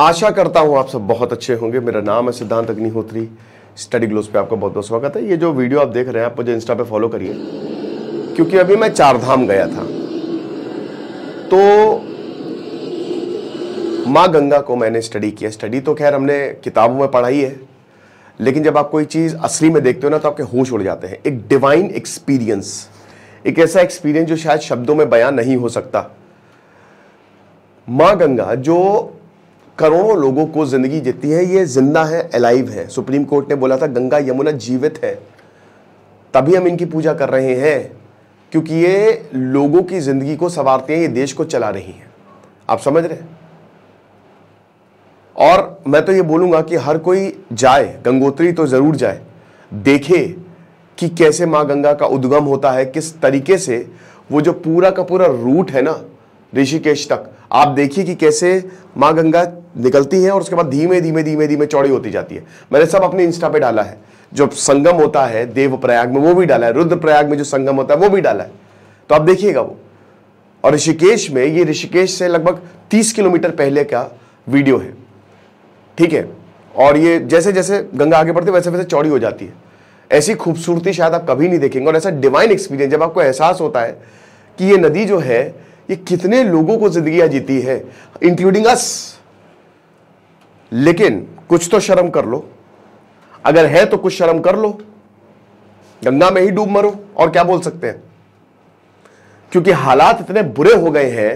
आशा करता हूं आप सब बहुत अच्छे होंगे मेरा नाम है सिद्धांत अग्निहोत्री स्टडी ग्लोज पे आपका बहुत बहुत स्वागत है ये जो वीडियो आप देख रहे हैं आप मुझे इंस्टा पे फॉलो करिए क्योंकि अभी मैं चारधाम गया था तो माँ गंगा को मैंने स्टडी किया स्टडी तो खैर हमने किताबों में पढ़ाई है लेकिन जब आप कोई चीज़ असली में देखते हो ना तो आपके होश उड़ जाते हैं एक डिवाइन एक्सपीरियंस एक ऐसा एक्सपीरियंस जो शायद शब्दों में बयान नहीं हो सकता माँ गंगा जो करोड़ों लोगों को ज़िंदगी देती है ये जिंदा है अलाइव है सुप्रीम कोर्ट ने बोला था गंगा यमुना जीवित है तभी हम इनकी पूजा कर रहे हैं क्योंकि ये लोगों की ज़िंदगी को संवारते हैं ये देश को चला रही हैं आप समझ रहे हैं और मैं तो ये बोलूंगा कि हर कोई जाए गंगोत्री तो ज़रूर जाए देखे कि कैसे माँ गंगा का उद्गम होता है किस तरीके से वो जो पूरा का पूरा रूट है ना ऋषिकेश तक आप देखिए कि कैसे माँ गंगा निकलती है और उसके बाद धीमे धीमे धीमे धीमे चौड़ी होती जाती है मैंने सब अपने इंस्टा पे डाला है जो संगम होता है देव प्रयाग में वो भी डाला है रुद्र प्रयाग में जो संगम होता है वो भी डाला है तो आप देखिएगा वो और ऋषिकेश में ये ऋषिकेश से लगभग तीस किलोमीटर पहले का वीडियो है ठीक है और ये जैसे जैसे गंगा आगे बढ़ती है वैसे वैसे चौड़ी हो जाती है ऐसी खूबसूरती शायद आप कभी नहीं देखेंगे और ऐसा डिवाइन एक्सपीरियंस जब आपको एहसास होता है कि ये नदी जो है ये कितने लोगों को जिंदगी जीती है इंक्लूडिंग अस लेकिन कुछ तो शर्म कर लो अगर है तो कुछ शर्म कर लो गंगा में ही डूब मरो और क्या बोल सकते हैं क्योंकि हालात इतने बुरे हो गए हैं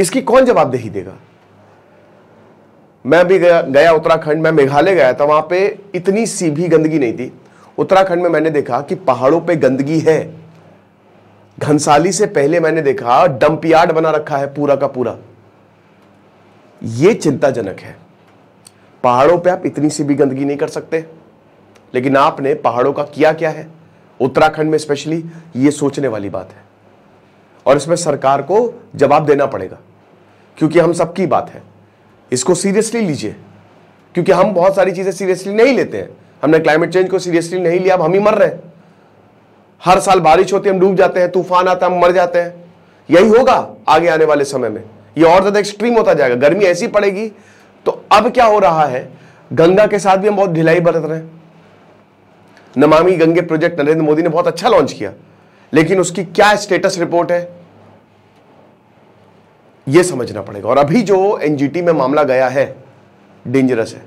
इसकी कौन जवाबदेही देगा मैं भी गया गया उत्तराखंड मैं मेघालय गया था वहां पे इतनी भी गंदगी नहीं थी उत्तराखंड में मैंने देखा कि पहाड़ों पे गंदगी है घनसाली से पहले मैंने देखा डंप यार्ड बना रखा है पूरा का पूरा यह चिंताजनक है पहाड़ों पे आप इतनी सी भी गंदगी नहीं कर सकते लेकिन आपने पहाड़ों का किया क्या है उत्तराखंड में स्पेशली ये सोचने वाली बात है और इसमें सरकार को जवाब देना पड़ेगा क्योंकि हम सबकी बात है इसको सीरियसली लीजिए क्योंकि हम बहुत सारी चीज़ें सीरियसली नहीं लेते हैं हमने क्लाइमेट चेंज को सीरियसली नहीं लिया अब हम ही मर रहे हैं हर साल बारिश होती है हम डूब जाते हैं तूफान आता है हम मर जाते हैं यही होगा आगे आने वाले समय में ये और ज़्यादा एक्सट्रीम होता जाएगा गर्मी ऐसी पड़ेगी तो अब क्या हो रहा है गंगा के साथ भी हम बहुत ढिलाई बरत रहे हैं नमामि गंगे प्रोजेक्ट नरेंद्र मोदी ने बहुत अच्छा लॉन्च किया लेकिन उसकी क्या स्टेटस रिपोर्ट है यह समझना पड़ेगा और अभी जो एनजीटी में मामला गया है डेंजरस है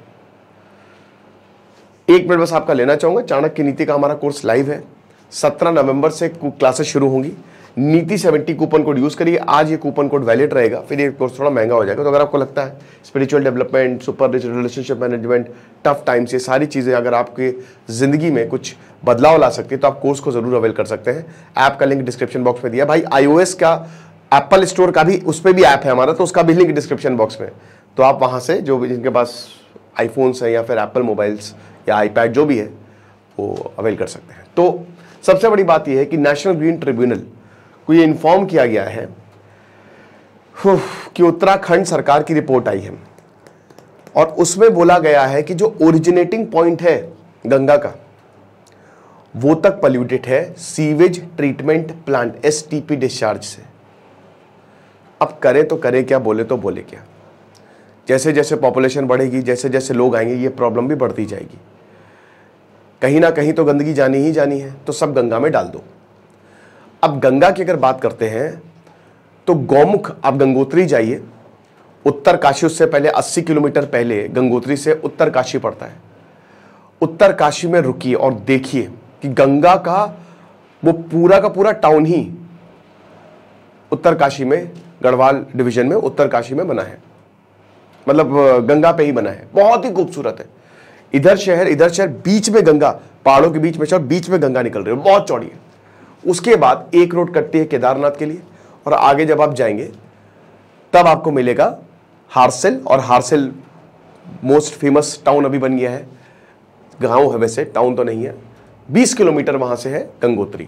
एक मिनट बस आपका लेना चाहूंगा चाणक्य नीति का हमारा कोर्स लाइव है सत्रह नवंबर से क्लासेस शुरू होंगी नीति सेवेंटी कूपन कोड यूज करिए आज ये कूपन कोड वैलिड रहेगा फिर ये कोर्स थोड़ा महंगा हो जाएगा तो अगर आपको लगता है spiritual development super relationship management tough times ये सारी चीज़ें अगर आपके ज़िंदगी में कुछ बदलाव ला सकती है तो आप कोर्स को ज़रूर अवेल कर सकते हैं ऐप का लिंक डिस्क्रिप्शन बॉक्स में दिया भाई आई का एप्पल स्टोर का भी उस पर भी ऐप है हमारा तो उसका भी लिंक डिस्क्रिप्शन बॉक्स में तो आप वहाँ से जो भी जिनके पास आईफोन्स हैं या फिर एप्पल मोबाइल्स या आईपैड जो भी है वो अवेल कर सकते हैं तो सबसे बड़ी बात यह है कि नेशनल ग्रीन ट्रिब्यूनल को ये इन्फॉर्म किया गया है कि उत्तराखंड सरकार की रिपोर्ट आई है और उसमें बोला गया है कि जो ओरिजिनेटिंग पॉइंट है गंगा का वो तक पॉल्यूटेड है sewage treatment plant STP discharge से अब करें तो करें क्या बोले तो बोले क्या जैसे जैसे पॉपुलेशन बढ़ेगी जैसे जैसे लोग आएंगे ये प्रॉब्लम भी बढ़ती जाएगी कहीं ना कहीं तो गंदगी जानी ही जानी है तो सब गंगा में डाल दो अब गंगा की अगर बात करते हैं तो गौमुख आप गंगोत्री जाइए उत्तर काशी उससे पहले 80 किलोमीटर पहले गंगोत्री से उत्तर काशी पड़ता है उत्तर काशी में रुकिए और देखिए कि गंगा का वो पूरा का पूरा टाउन ही उत्तर काशी में गढ़वाल डिवीजन में उत्तर काशी में बना है मतलब गंगा पे ही बना है बहुत ही खूबसूरत है इधर शहर इधर शहर बीच में गंगा पहाड़ों के बीच में शहर बीच में गंगा निकल रही है बहुत चौड़ी है उसके बाद एक रोड कटती है केदारनाथ के लिए और आगे जब आप जाएंगे तब आपको मिलेगा हारसेल और हारसेल मोस्ट फेमस टाउन अभी बन गया है गांव है वैसे टाउन तो नहीं है 20 किलोमीटर वहां से है गंगोत्री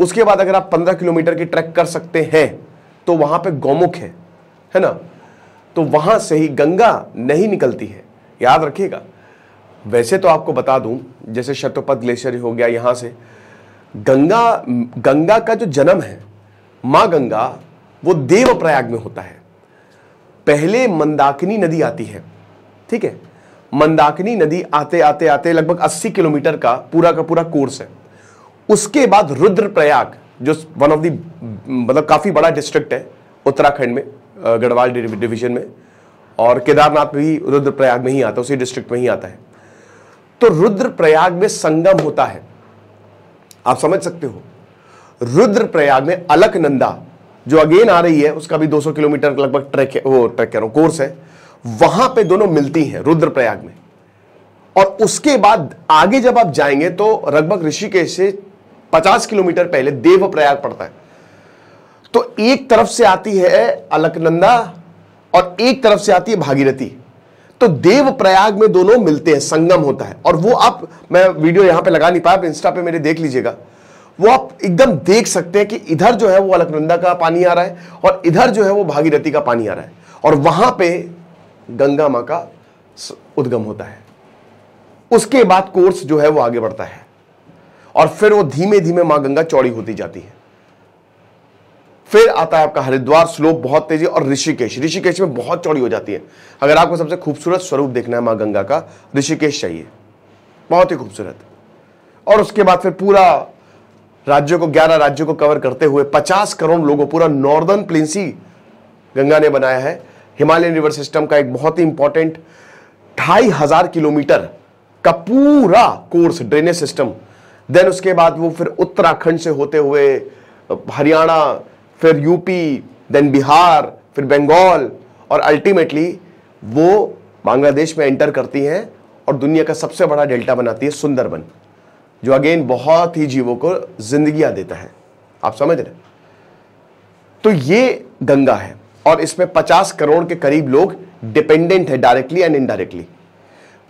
उसके बाद अगर आप 15 किलोमीटर की ट्रैक कर सकते हैं तो वहां पे गौमुख है है ना तो वहां से ही गंगा नहीं निकलती है याद रखिएगा वैसे तो आपको बता दूं जैसे शतोपथ ग्लेशियर हो गया यहां से गंगा गंगा का जो जन्म है माँ गंगा वो देव प्रयाग में होता है पहले मंदाकिनी नदी आती है ठीक है मंदाकिनी नदी आते आते आते लगभग 80 किलोमीटर का पूरा का पूरा कोर्स है उसके बाद रुद्रप्रयाग जो वन ऑफ दी मतलब काफ़ी बड़ा डिस्ट्रिक्ट है उत्तराखंड में गढ़वाल डिवीजन में और केदारनाथ भी रुद्रप्रयाग में ही आता है उसी डिस्ट्रिक्ट में ही आता है तो रुद्रप्रयाग में संगम होता है आप समझ सकते हो रुद्रप्रयाग में अलकनंदा जो अगेन आ रही है उसका भी 200 किलोमीटर लगभग ट्रैक है वो ट्रैक कह रहा कोर्स है वहां पे दोनों मिलती हैं रुद्रप्रयाग में और उसके बाद आगे जब आप जाएंगे तो लगभग ऋषिकेश से 50 किलोमीटर पहले देवप्रयाग पड़ता है तो एक तरफ से आती है अलकनंदा और एक तरफ से आती है भागीरथी तो देव प्रयाग में दोनों मिलते हैं संगम होता है और वो आप मैं वीडियो यहां पे लगा नहीं पाया आप इंस्टा पे मेरे देख लीजिएगा वो आप एकदम देख सकते हैं कि इधर जो है वो अलकनंदा का पानी आ रहा है और इधर जो है वो भागीरथी का पानी आ रहा है और वहां पे गंगा माँ का उद्गम होता है उसके बाद कोर्स जो है वो आगे बढ़ता है और फिर वो धीमे धीमे माँ गंगा चौड़ी होती जाती है फिर आता है आपका हरिद्वार स्लोप बहुत तेजी और ऋषिकेश ऋषिकेश में बहुत चौड़ी हो जाती है अगर आपको सबसे खूबसूरत स्वरूप देखना है मां गंगा का ऋषिकेश चाहिए बहुत ही खूबसूरत और उसके बाद फिर पूरा राज्यों को ग्यारह राज्यों को कवर करते हुए पचास करोड़ लोगों पूरा नॉर्दर्न प्लेंसी गंगा ने बनाया है हिमालयन रिवर सिस्टम का एक बहुत ही इंपॉर्टेंट ढाई हजार किलोमीटर का पूरा कोर्स ड्रेनेज सिस्टम देन उसके बाद वो फिर उत्तराखंड से होते हुए हरियाणा फिर यूपी देन बिहार फिर बंगाल और अल्टीमेटली वो बांग्लादेश में एंटर करती हैं और दुनिया का सबसे बड़ा डेल्टा बनाती है सुंदरबन जो अगेन बहुत ही जीवों को जिंदगियां देता है आप समझ रहे तो ये गंगा है और इसमें 50 करोड़ के करीब लोग डिपेंडेंट है डायरेक्टली एंड इनडायरेक्टली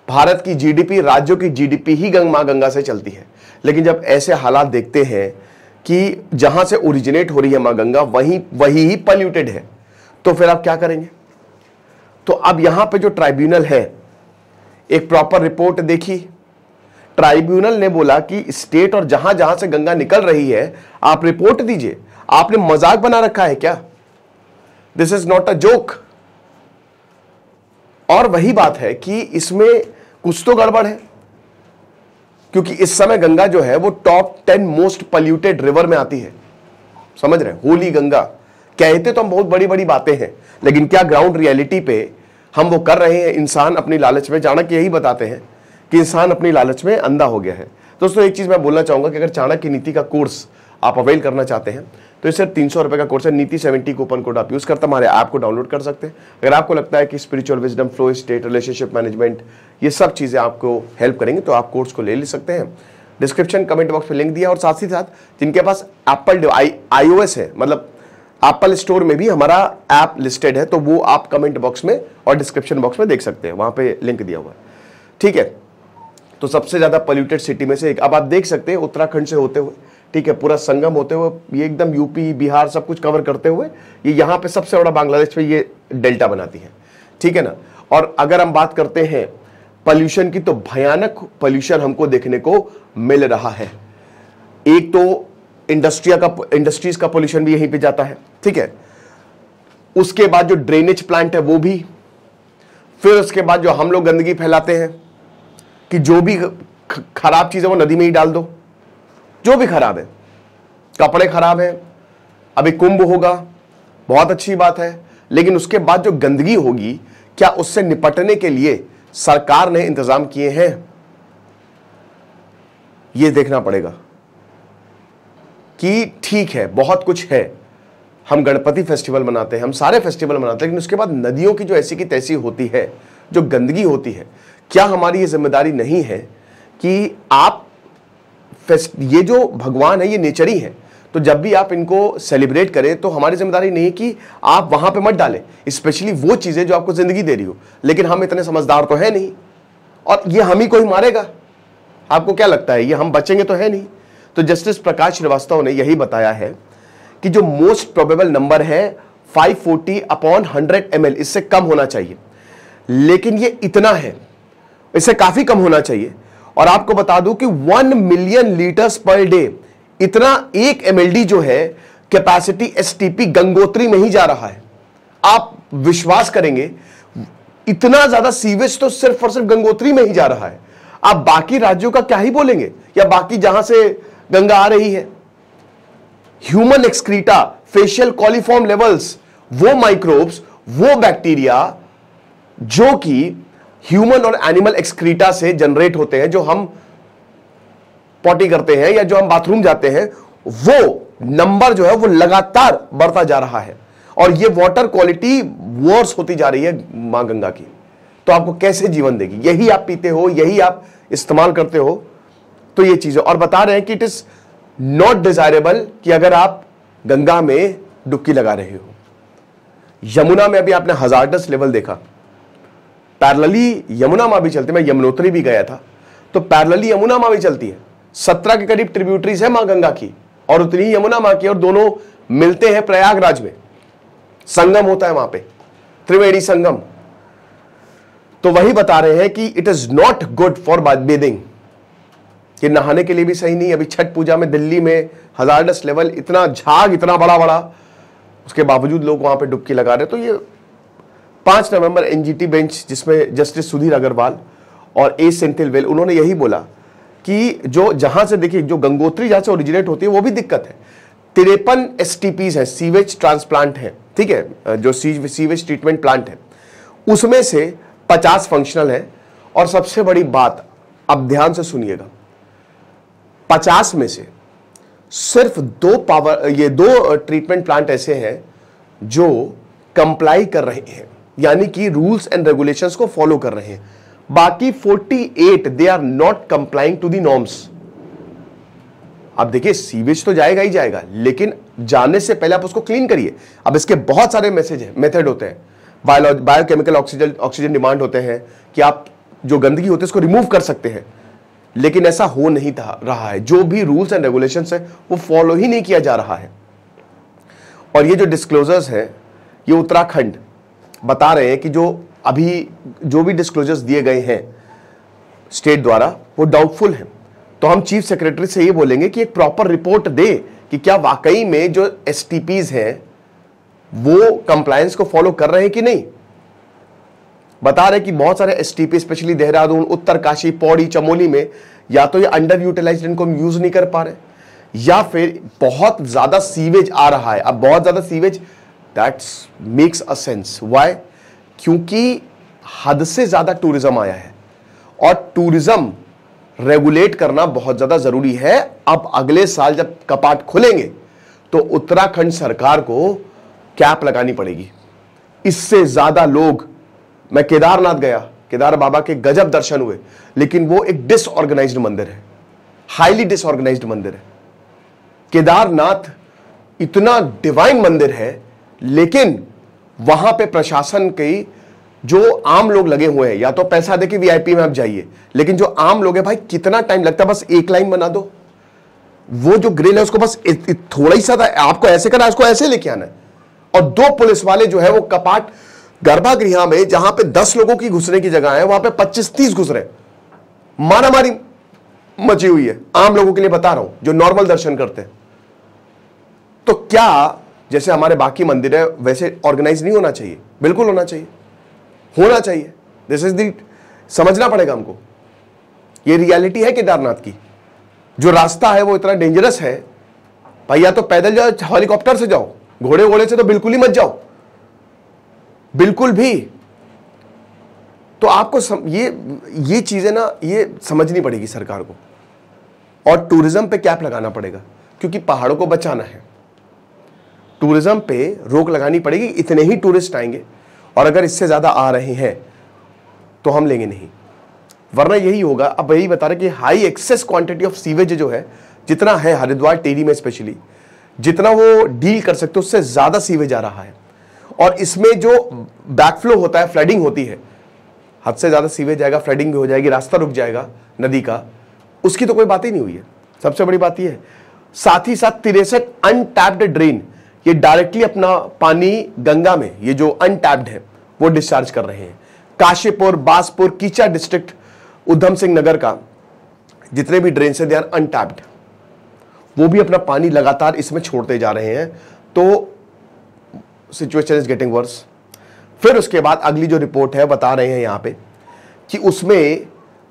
भारत की जीडीपी राज्यों की जीडीपी ही गंग माँ गंगा से चलती है लेकिन जब ऐसे हालात देखते हैं कि जहां से ओरिजिनेट हो रही है माँ गंगा वहीं वही ही पॉल्यूटेड है तो फिर आप क्या करेंगे तो अब यहां पे जो ट्राइब्यूनल है एक प्रॉपर रिपोर्ट देखी ट्राइब्यूनल ने बोला कि स्टेट और जहां जहां से गंगा निकल रही है आप रिपोर्ट दीजिए आपने मजाक बना रखा है क्या this is not a joke और वही बात है कि इसमें कुछ तो गड़बड़ है क्योंकि इस समय गंगा जो है वो top ten most polluted river में आती है समझ रहे होली गंगा कहते तो हम बहुत बड़ी बड़ी बातें हैं लेकिन क्या ग्राउंड रियलिटी पे हम वो कर रहे हैं इंसान अपनी लालच में चाणक्य यही बताते हैं कि इंसान अपनी लालच में अंधा हो गया है दोस्तों एक चीज़ मैं बोलना चाहूंगा कि अगर चाणक्य नीति का कोर्स आप अवेल करना चाहते हैं तो सिर्फ तीन सौ रुपए का कोर्स है नीति सेवेंटी कूपन कोड आप यूज़ करते हमारे ऐप को डाउनलोड कर सकते हैं अगर आपको लगता है कि spiritual wisdom flow state relationship management ये सब चीज़ें आपको हेल्प करेंगे तो आप कोर्स को ले ले सकते हैं डिस्क्रिप्शन कमेंट बॉक्स में लिंक दिया और साथ ही साथ जिनके पास एप्पल आई ओ है मतलब एप्पल स्टोर में भी हमारा ऐप लिस्टेड है तो वो आप कमेंट बॉक्स में और डिस्क्रिप्शन बॉक्स में देख सकते हैं वहां पे लिंक दिया हुआ है ठीक है तो सबसे ज़्यादा पोल्यूटेड सिटी में से एक अब आप देख सकते हैं उत्तराखंड से होते हुए ठीक है पूरा संगम होते हुए ये एकदम यूपी बिहार सब कुछ कवर करते हुए ये यहाँ पे सबसे बड़ा बांग्लादेश पे ये डेल्टा बनाती है ठीक है ना और अगर हम बात करते हैं पॉल्यूशन की तो भयानक पॉल्यूशन हमको देखने को मिल रहा है एक तो इंडस्ट्रिया का इंडस्ट्रीज का पॉल्यूशन भी यहीं पे जाता है ठीक है उसके बाद जो ड्रेनेज प्लांट है वो भी फिर उसके बाद जो हम लोग गंदगी फैलाते हैं कि जो भी खराब चीज़ है वो नदी में ही डाल दो जो भी खराब है कपड़े खराब है अभी कुंभ होगा बहुत अच्छी बात है लेकिन उसके बाद जो गंदगी होगी क्या उससे निपटने के लिए सरकार ने इंतजाम किए हैं यह देखना पड़ेगा कि ठीक है बहुत कुछ है हम गणपति फेस्टिवल मनाते हैं हम सारे फेस्टिवल मनाते हैं लेकिन उसके बाद नदियों की जो ऐसी की तैसी होती है जो गंदगी होती है क्या हमारी ये जिम्मेदारी नहीं है कि आप ये जो भगवान है ये नेचर ही है तो जब भी आप इनको सेलिब्रेट करें तो हमारी जिम्मेदारी नहीं कि आप वहां पे मत डालें स्पेशली वो चीज़ें जो आपको ज़िंदगी दे रही हो लेकिन हम इतने समझदार तो है नहीं और ये हम ही कोई मारेगा आपको क्या लगता है ये हम बचेंगे तो है नहीं तो जस्टिस प्रकाश श्रीवास्तव ने यही बताया है कि जो मोस्ट प्रोबेबल नंबर है 540 फोर्टी अपॉन हंड्रेड एम इससे कम होना चाहिए लेकिन ये इतना है इससे काफ़ी कम होना चाहिए और आपको बता दूं कि one million litres per day इतना एक एमएलडी जो है कैपेसिटी एसटीपी गंगोत्री में ही जा रहा है आप विश्वास करेंगे इतना ज्यादा सीवेज तो सिर्फ और सिर्फ गंगोत्री में ही जा रहा है आप बाकी राज्यों का क्या ही बोलेंगे या बाकी जहां से गंगा आ रही है human excreta faecal coliform levels वो माइक्रोब्स वो बैक्टीरिया जो कि ह्यूमन और एनिमल एक्सक्रीटा से जनरेट होते हैं जो हम पॉटी करते हैं या जो हम बाथरूम जाते हैं वो नंबर जो है वो लगातार बढ़ता जा रहा है और ये वाटर क्वालिटी वर्स होती जा रही है मां गंगा की तो आपको कैसे जीवन देगी यही आप पीते हो यही आप इस्तेमाल करते हो तो ये चीज़ें और बता रहे हैं कि इट इज़ नॉट डिजायरेबल कि अगर आप गंगा में डुबकी लगा रहे हो यमुना में अभी आपने हजार लेवल देखा पैरलली यमुना माँ भी चलती मैं यमुनोत्री भी गया था तो पैरलली यमुना माँ भी चलती है सत्रह के करीब ट्रिब्यूटरीज है माँ गंगा की और उतनी यमुना मां की और दोनों मिलते हैं प्रयागराज में संगम होता है वहां पे त्रिवेणी संगम तो वही बता रहे हैं कि it is not good for bathing कि नहाने के लिए भी सही नहीं अभी छठ पूजा में दिल्ली में हजारडस लेवल इतना झाग इतना बड़ा बड़ा उसके बावजूद लोग वहां पे डुबकी लगा रहे तो ये पांच नवंबर एनजीटी बेंच जिसमें जस्टिस सुधीर अग्रवाल और ए सेंथिलवेल उन्होंने यही बोला कि जो जहां से देखिए जो गंगोत्री जहां से ओरिजिनेट होती है वो भी दिक्कत है तिरपन एस हैं सीवेज ट्रांसप्लांट है ठीक है जो सीवेज ट्रीटमेंट प्लांट है उसमें से पचास फंक्शनल है और सबसे बड़ी बात अब ध्यान से सुनिएगा पचास में से सिर्फ दो पावर ये दो ट्रीटमेंट प्लांट ऐसे हैं जो कंप्लाई कर रहे हैं यानी कि रूल्स एंड रेगुलेशंस को फॉलो कर रहे हैं बाकी 48 they are not complying to the norms अब देखिए सीवेज तो जाएगा ही जाएगा लेकिन जाने से पहले आप उसको क्लीन करिए अब इसके बहुत सारे मैसेज है मेथड होते हैं बायोकेमिकल ऑक्सीजन ऑक्सीजन डिमांड होते हैं कि आप जो गंदगी होती है उसको रिमूव कर सकते हैं लेकिन ऐसा हो नहीं था रहा है जो भी रूल्स एंड रेगुलेशन है वो फॉलो ही नहीं किया जा रहा है और ये जो डिस्क्लोजर्स है ये उत्तराखंड बता रहे हैं कि जो अभी जो भी डिस्क्लोजर्स दिए गए हैं स्टेट द्वारा वो डाउटफुल हैं तो हम चीफ सेक्रेटरी से ये बोलेंगे कि एक प्रॉपर रिपोर्ट दे कि क्या वाकई में जो एस हैं वो कंप्लायंस को फॉलो कर रहे हैं कि नहीं बता रहे कि बहुत सारे especially Dehradun Uttarkashi Pauri Chamoli में या तो ये अंडर यूटिलाइज इनको हम यूज नहीं कर पा रहे या फिर बहुत ज्यादा सीवेज आ रहा है अब बहुत ज्यादा sewage that's makes a sense why क्योंकि हद से ज़्यादा टूरिज्म आया है और टूरिज्म रेगुलेट करना बहुत ज़्यादा ज़रूरी है अब अगले साल जब कपाट खुलेंगे तो उत्तराखंड सरकार को कैप लगानी पड़ेगी इससे ज़्यादा लोग मैं केदारनाथ गया केदार बाबा के गजब दर्शन हुए लेकिन वो एक डिसऑर्गेनाइज्ड मंदिर है हाईली डिसऑर्गेनाइज्ड मंदिर है केदारनाथ इतना डिवाइन मंदिर है लेकिन वहां पे प्रशासन की जो आम लोग लगे हुए हैं या तो पैसा दे के वीआईपी में आप जाइए लेकिन जो आम लोग हैं भाई कितना टाइम लगता है बस एक लाइन बना दो वो जो ग्रिल है उसको बस थोड़ा ही सा था आपको ऐसे करना उसको ऐसे लेके आना है और दो पुलिस वाले जो है वो कपाट गर्भागृह में जहां पे दस लोगों की घुसने की जगह है वहां पे पच्चीस तीस घुस रहे मारामारी मची हुई है आम लोगों के लिए बता रहा हूं जो नॉर्मल दर्शन करते हैं तो क्या जैसे हमारे बाकी मंदिर है वैसे ऑर्गेनाइज नहीं होना चाहिए बिल्कुल होना चाहिए होना चाहिए दिस इज दी समझना पड़ेगा हमको ये रियलिटी है केदारनाथ की जो रास्ता है वो इतना डेंजरस है भाई या तो पैदल जाओ हेलीकॉप्टर से जाओ घोड़े घोड़े से तो बिल्कुल ही मत जाओ बिल्कुल भी तो आपको सम, ये ये चीज़ें ना ये समझनी पड़ेगी सरकार को और टूरिज्म पे कैप लगाना पड़ेगा क्योंकि पहाड़ों को बचाना है टूरिज़्म पे रोक लगानी पड़ेगी इतने ही टूरिस्ट आएंगे और अगर इससे ज़्यादा आ रहे हैं तो हम लेंगे नहीं वरना यही होगा अब यही बता रहे कि high excess quantity of sewage जो है जितना है हरिद्वार टेरी में स्पेशली जितना वो डील कर सकते उससे ज़्यादा सीवेज आ रहा है और इसमें जो बैकफ्लो होता है फ्लडिंग होती है हद से ज़्यादा सीवेज आएगा फ्लडिंग भी हो जाएगी रास्ता रुक जाएगा नदी का उसकी तो कोई बात ही नहीं हुई है सबसे बड़ी बात यह है साथ ही साथ तिरसठ अनटैप्ड ड्रेन ये डायरेक्टली अपना पानी गंगा में ये जो अनटैप्ड है वो डिस्चार्ज कर रहे हैं काशीपुर बासपुर कीचा डिस्ट्रिक्ट उधम सिंह नगर का जितने भी ड्रेन से दे आर अनटैप्ड वो भी अपना पानी लगातार इसमें छोड़ते जा रहे हैं तो सिचुएशन इज गेटिंग वर्स फिर उसके बाद अगली जो रिपोर्ट है बता रहे हैं यहां पे कि उसमें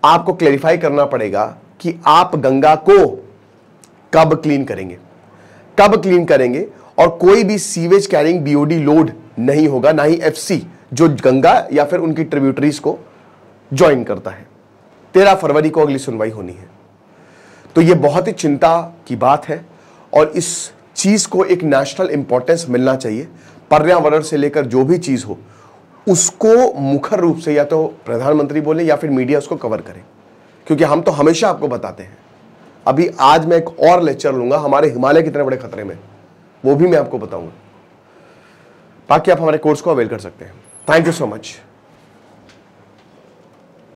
आपको क्लेरिफाई करना पड़ेगा कि आप गंगा को कब क्लीन करेंगे कब क्लीन करेंगे और कोई भी सीवेज कैरिंग बीओडी लोड नहीं होगा ना ही एफ जो गंगा या फिर उनकी ट्रिब्यूटरीज को ज्वाइन करता है तेरह फरवरी को अगली सुनवाई होनी है तो यह बहुत ही चिंता की बात है और इस चीज़ को एक नेशनल इंपॉर्टेंस मिलना चाहिए पर्यावरण से लेकर जो भी चीज़ हो उसको मुखर रूप से या तो प्रधानमंत्री बोले या फिर मीडिया उसको कवर करे क्योंकि हम तो हमेशा आपको बताते हैं अभी आज मैं एक और लेक्चर लूंगा हमारे हिमालय कितने बड़े खतरे में वो भी मैं आपको बताऊंगा बाकी आप हमारे कोर्स को अवेल कर सकते हैं थैंक यू सो मच